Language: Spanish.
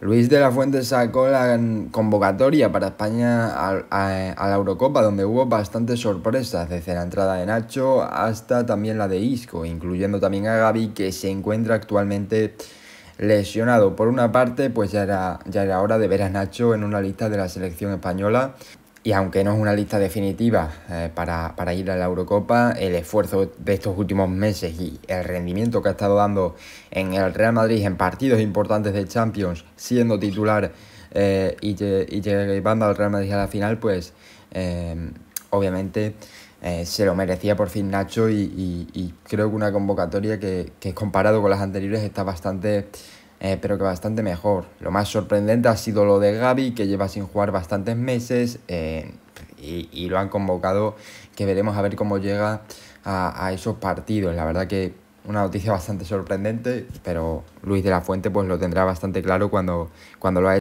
Luis de la Fuente sacó la convocatoria para España a, la Eurocopa, donde hubo bastantes sorpresas, desde la entrada de Nacho hasta también la de Isco, incluyendo también a Gaby, que se encuentra actualmente lesionado. Por una parte, pues ya era, ya era hora de ver a Nacho en una lista de la selección española, y aunque no es una lista definitiva eh, para, ir a la Eurocopa, el esfuerzo de estos últimos meses y el rendimiento que ha estado dando en el Real Madrid en partidos importantes de Champions, siendo titular eh, y, y, llevando al Real Madrid a la final, pues eh, obviamente se lo merecía por fin Nacho y, creo que una convocatoria que, que comparado con las anteriores está bastante eh, pero que bastante mejor. Lo más sorprendente ha sido lo de Gaby, que lleva sin jugar bastantes meses eh, y, lo han convocado, que veremos a ver cómo llega a, esos partidos. La verdad que una noticia bastante sorprendente, pero Luis de la Fuente pues lo tendrá bastante claro cuando, cuando lo ha hecho.